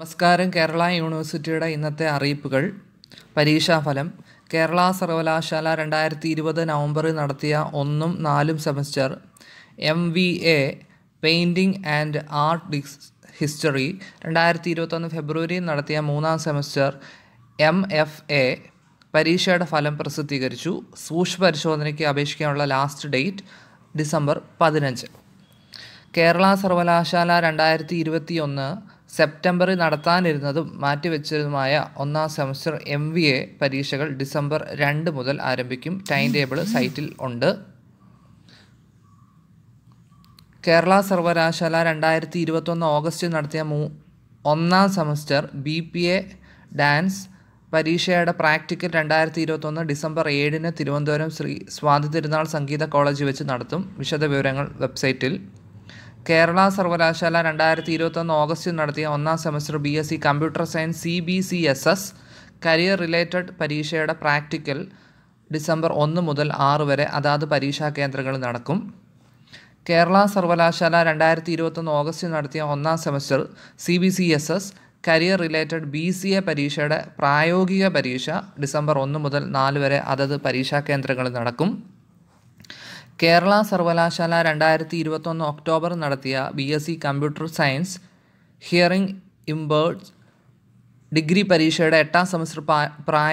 നമസ്കാരം കേരള യൂണിവേഴ്സിറ്റിയുടെ ഇന്നത്തെ അറിയിപ്പുകൾ പരീക്ഷാഫലം കേരള സർവകലാശാല രണ്ടായിരത്തി ഇരുപത് നവംബറിൽ നടത്തിയ ഒന്നും നാലും semester M V A painting and art history രണ്ടായിരത്തി ഇരുപത്തൊന്ന് ഫെബ്രുവരിയിൽ നടത്തിയ മൂന്നാം സെമസ്റ്റർ എം എഫ് എ പരീക്ഷയുടെ ഫലം പ്രസിദ്ധീകരിച്ചു സൂക്ഷ്മ പരിശോധനയ്ക്ക് അപേക്ഷിക്കാനുള്ള ലാസ്റ്റ് ഡേറ്റ് ഡിസംബർ പതിനഞ്ച് കേരള സർവകലാശാല രണ്ടായിരത്തി ഇരുപത്തി ഒന്ന് സെപ്റ്റംബറിൽ നടത്താനിരുന്നതും മാറ്റിവെച്ചതുമായ ഒന്നാം സെമസ്റ്റർ എം വി എ പരീക്ഷകൾ ഡിസംബർ രണ്ട് മുതൽ ആരംഭിക്കും ടൈം ടേബിൾ സൈറ്റിൽ ഉണ്ട് കേരള സർവകലാശാല രണ്ടായിരത്തി ഇരുപത്തൊന്ന് ഓഗസ്റ്റിൽ നടത്തിയ മൂ ഒന്നാം semester B P A dance പരീക്ഷയുടെ പ്രാക്ടിക്കൽ രണ്ടായിരത്തി ഇരുപത്തൊന്ന് ഡിസംബർ ഏഴിന് തിരുവനന്തപുരം ശ്രീ സ്വാതി തിരുനാൾ സംഗീത കോളേജിൽ വെച്ച് നടത്തും വിശദവിവരങ്ങൾ വെബ്സൈറ്റിൽ കേരള സർവകലാശാല രണ്ടായിരത്തി ഇരുപത്തൊന്ന് ഓഗസ്റ്റിൽ നടത്തിയ ഒന്നാം semester B S C computer science C B C S S career related പരീക്ഷയുടെ പ്രാക്ടിക്കൽ ഡിസംബർ ഒന്ന് മുതൽ ആറ് വരെ അതാത് പരീക്ഷാ കേന്ദ്രങ്ങളിൽ നടക്കും കേരള സർവകലാശാല രണ്ടായിരത്തി ഇരുപത്തൊന്ന് ഓഗസ്റ്റിൽ നടത്തിയ ഒന്നാം semester C B C S S career related B C A പരീക്ഷയുടെ പ്രായോഗിക പരീക്ഷ ഡിസംബർ ഒന്ന് മുതൽ നാല് വരെ അതത് പരീക്ഷാ കേന്ദ്രങ്ങളിൽ നടക്കും കേരള സർവകലാശാല രണ്ടായിരത്തി ഇരുപത്തൊന്ന് ഒക്ടോബർ നടത്തിയ B S C computer science hearing impaired degree പരീക്ഷയുടെ എട്ടാം സെമസ്റ്റർ പ്രായ